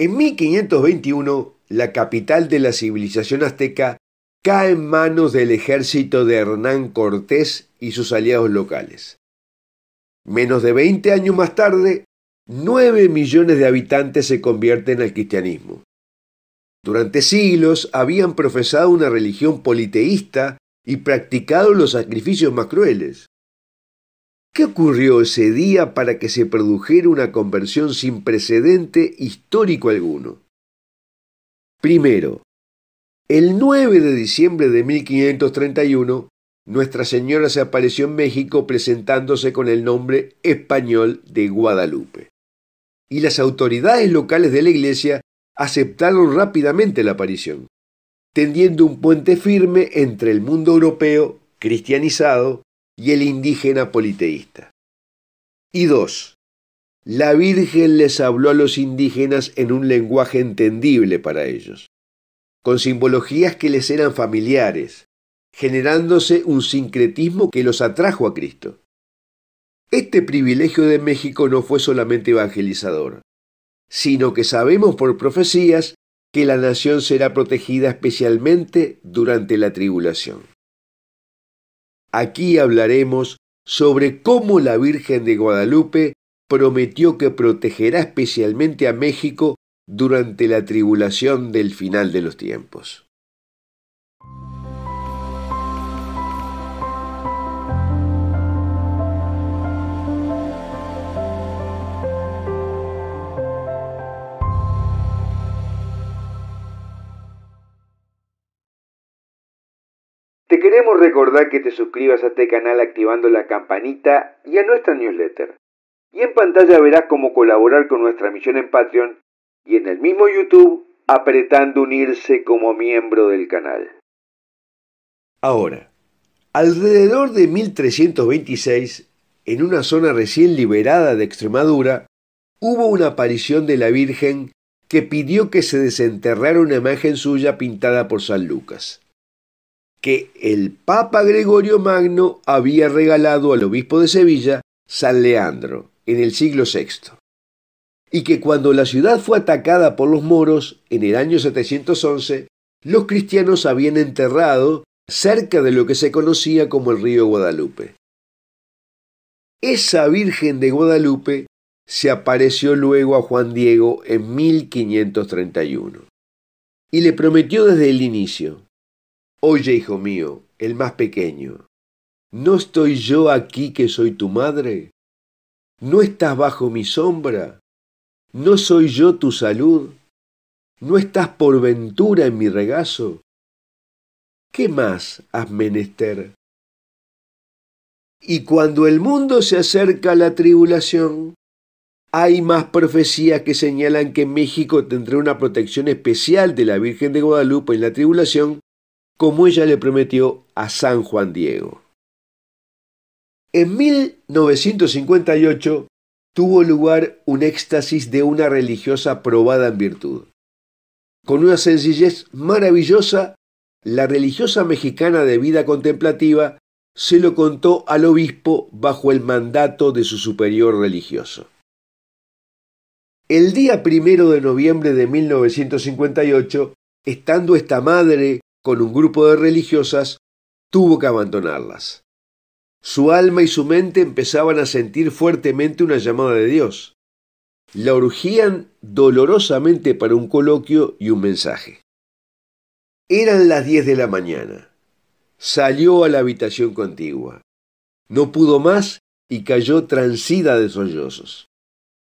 En 1521, la capital de la civilización azteca cae en manos del ejército de Hernán Cortés y sus aliados locales. Menos de 20 años más tarde, 9 millones de habitantes se convierten al cristianismo. Durante siglos habían profesado una religión politeísta y practicado los sacrificios más crueles. ¿Qué ocurrió ese día para que se produjera una conversión sin precedente histórico alguno? Primero, el 9 de diciembre de 1531, Nuestra Señora se apareció en México presentándose con el nombre español de Guadalupe. Y las autoridades locales de la iglesia aceptaron rápidamente la aparición, tendiendo un puente firme entre el mundo europeo cristianizado y el indígena politeísta. Y dos, la Virgen les habló a los indígenas en un lenguaje entendible para ellos, con simbologías que les eran familiares, generándose un sincretismo que los atrajo a Cristo. Este privilegio de México no fue solamente evangelizador, sino que sabemos por profecías que la nación será protegida especialmente durante la tribulación. Aquí hablaremos sobre cómo la Virgen de Guadalupe prometió que protegerá especialmente a México durante la tribulación del final de los tiempos. queremos recordar que te suscribas a este canal activando la campanita y a nuestra newsletter. Y en pantalla verás cómo colaborar con nuestra misión en Patreon y en el mismo YouTube apretando unirse como miembro del canal. Ahora, alrededor de 1326, en una zona recién liberada de Extremadura, hubo una aparición de la Virgen que pidió que se desenterrara una imagen suya pintada por San Lucas que el Papa Gregorio Magno había regalado al obispo de Sevilla, San Leandro, en el siglo VI, y que cuando la ciudad fue atacada por los moros en el año 711, los cristianos habían enterrado cerca de lo que se conocía como el río Guadalupe. Esa Virgen de Guadalupe se apareció luego a Juan Diego en 1531 y le prometió desde el inicio Oye, hijo mío, el más pequeño, ¿no estoy yo aquí que soy tu madre? ¿No estás bajo mi sombra? ¿No soy yo tu salud? ¿No estás por ventura en mi regazo? ¿Qué más has menester? Y cuando el mundo se acerca a la tribulación, hay más profecías que señalan que México tendrá una protección especial de la Virgen de Guadalupe en la tribulación como ella le prometió a San Juan Diego. En 1958 tuvo lugar un éxtasis de una religiosa probada en virtud. Con una sencillez maravillosa, la religiosa mexicana de vida contemplativa se lo contó al obispo bajo el mandato de su superior religioso. El día primero de noviembre de 1958, estando esta madre con un grupo de religiosas, tuvo que abandonarlas. Su alma y su mente empezaban a sentir fuertemente una llamada de Dios. La urgían dolorosamente para un coloquio y un mensaje. Eran las 10 de la mañana. Salió a la habitación contigua. No pudo más y cayó transida de sollozos.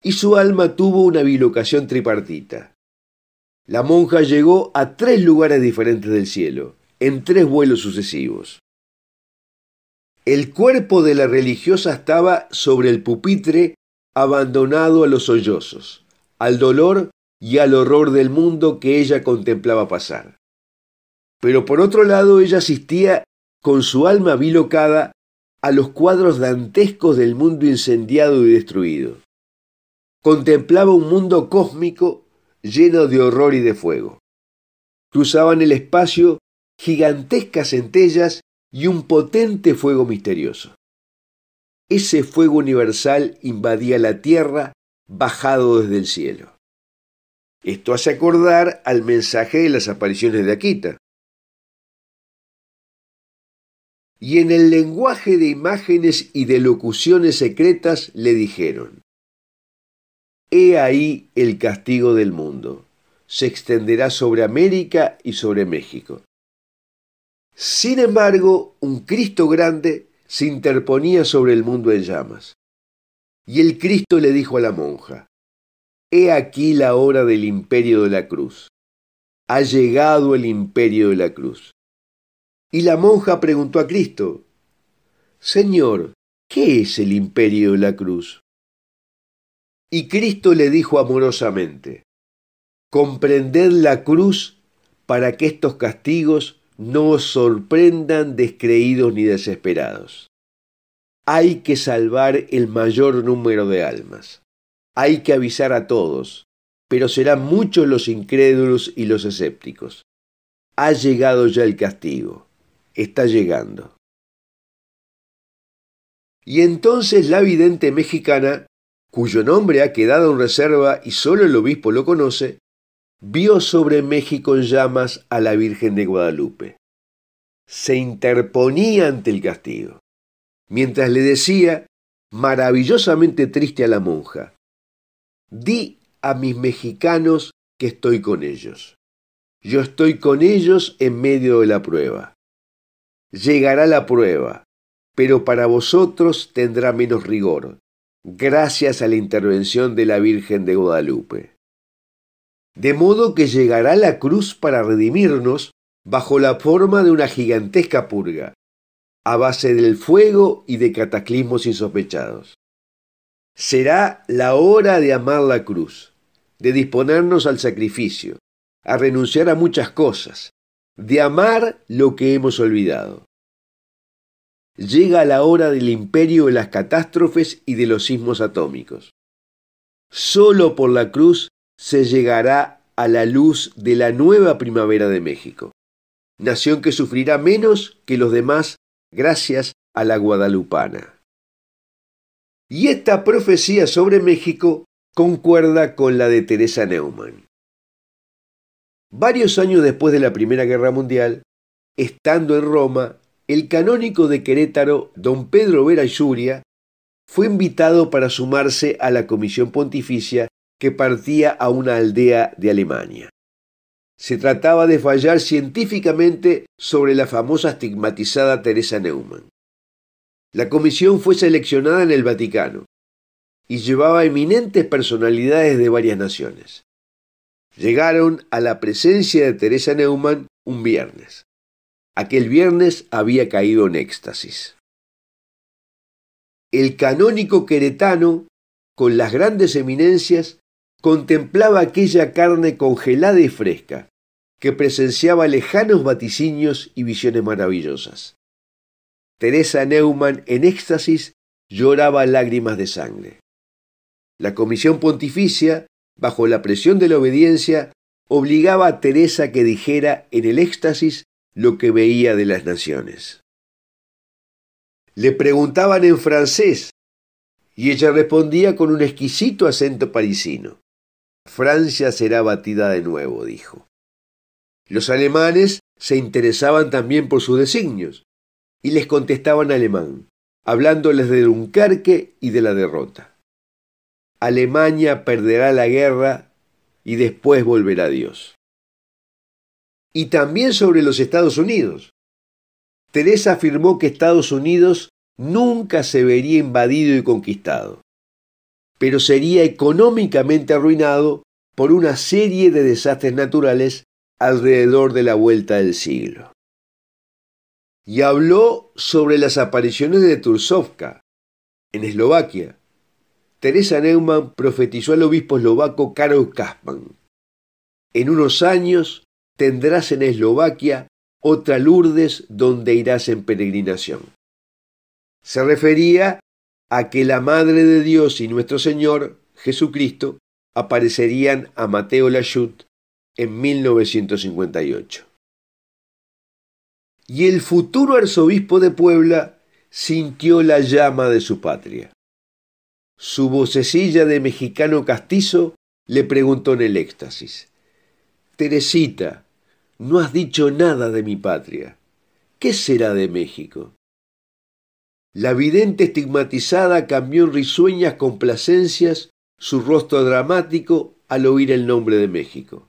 Y su alma tuvo una bilocación tripartita la monja llegó a tres lugares diferentes del cielo, en tres vuelos sucesivos. El cuerpo de la religiosa estaba sobre el pupitre, abandonado a los sollozos, al dolor y al horror del mundo que ella contemplaba pasar. Pero por otro lado ella asistía con su alma bilocada a los cuadros dantescos del mundo incendiado y destruido. Contemplaba un mundo cósmico lleno de horror y de fuego. Cruzaban el espacio gigantescas centellas y un potente fuego misterioso. Ese fuego universal invadía la tierra, bajado desde el cielo. Esto hace acordar al mensaje de las apariciones de Akita. Y en el lenguaje de imágenes y de locuciones secretas le dijeron, He ahí el castigo del mundo. Se extenderá sobre América y sobre México. Sin embargo, un Cristo grande se interponía sobre el mundo en llamas. Y el Cristo le dijo a la monja, He aquí la hora del imperio de la cruz. Ha llegado el imperio de la cruz. Y la monja preguntó a Cristo, Señor, ¿qué es el imperio de la cruz? Y Cristo le dijo amorosamente, comprended la cruz para que estos castigos no os sorprendan descreídos ni desesperados. Hay que salvar el mayor número de almas. Hay que avisar a todos, pero serán muchos los incrédulos y los escépticos. Ha llegado ya el castigo. Está llegando. Y entonces la vidente mexicana cuyo nombre ha quedado en reserva y solo el obispo lo conoce, vio sobre México en llamas a la Virgen de Guadalupe. Se interponía ante el castigo, mientras le decía, maravillosamente triste a la monja, di a mis mexicanos que estoy con ellos. Yo estoy con ellos en medio de la prueba. Llegará la prueba, pero para vosotros tendrá menos rigor gracias a la intervención de la Virgen de Guadalupe. De modo que llegará la cruz para redimirnos bajo la forma de una gigantesca purga, a base del fuego y de cataclismos insospechados. Será la hora de amar la cruz, de disponernos al sacrificio, a renunciar a muchas cosas, de amar lo que hemos olvidado llega la hora del imperio de las catástrofes y de los sismos atómicos. Solo por la cruz se llegará a la luz de la nueva primavera de México, nación que sufrirá menos que los demás gracias a la guadalupana. Y esta profecía sobre México concuerda con la de Teresa Neumann. Varios años después de la Primera Guerra Mundial, estando en Roma, el canónico de Querétaro, don Pedro Vera yuria fue invitado para sumarse a la comisión pontificia que partía a una aldea de Alemania. Se trataba de fallar científicamente sobre la famosa estigmatizada Teresa Neumann. La comisión fue seleccionada en el Vaticano y llevaba eminentes personalidades de varias naciones. Llegaron a la presencia de Teresa Neumann un viernes. Aquel viernes había caído en éxtasis. El canónico queretano, con las grandes eminencias, contemplaba aquella carne congelada y fresca, que presenciaba lejanos vaticinios y visiones maravillosas. Teresa Neumann, en éxtasis, lloraba lágrimas de sangre. La comisión pontificia, bajo la presión de la obediencia, obligaba a Teresa que dijera en el éxtasis lo que veía de las naciones. Le preguntaban en francés y ella respondía con un exquisito acento parisino. Francia será batida de nuevo, dijo. Los alemanes se interesaban también por sus designios y les contestaban alemán, hablándoles de Dunkerque y de la derrota. Alemania perderá la guerra y después volverá Dios y también sobre los Estados Unidos. Teresa afirmó que Estados Unidos nunca se vería invadido y conquistado, pero sería económicamente arruinado por una serie de desastres naturales alrededor de la vuelta del siglo. Y habló sobre las apariciones de Tursovka en Eslovaquia. Teresa Neumann profetizó al obispo eslovaco Karol Kasman. En unos años tendrás en Eslovaquia otra Lourdes donde irás en peregrinación. Se refería a que la Madre de Dios y nuestro Señor Jesucristo aparecerían a Mateo Lachut en 1958. Y el futuro arzobispo de Puebla sintió la llama de su patria. Su vocecilla de mexicano castizo le preguntó en el éxtasis, Teresita, no has dicho nada de mi patria. ¿Qué será de México? La vidente estigmatizada cambió en risueñas complacencias su rostro dramático al oír el nombre de México.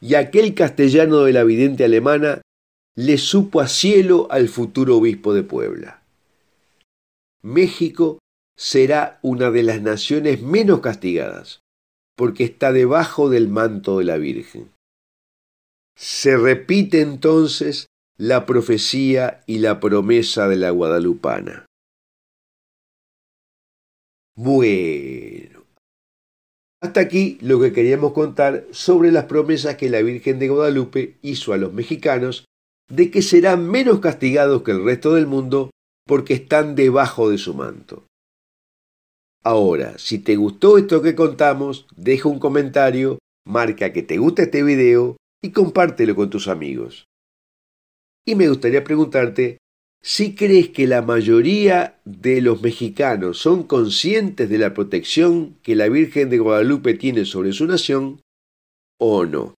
Y aquel castellano de la vidente alemana le supo a cielo al futuro obispo de Puebla. México será una de las naciones menos castigadas, porque está debajo del manto de la Virgen. Se repite entonces la profecía y la promesa de la guadalupana. Bueno, hasta aquí lo que queríamos contar sobre las promesas que la Virgen de Guadalupe hizo a los mexicanos de que serán menos castigados que el resto del mundo porque están debajo de su manto. Ahora, si te gustó esto que contamos, deja un comentario, marca que te gusta este video y compártelo con tus amigos. Y me gustaría preguntarte si crees que la mayoría de los mexicanos son conscientes de la protección que la Virgen de Guadalupe tiene sobre su nación o no.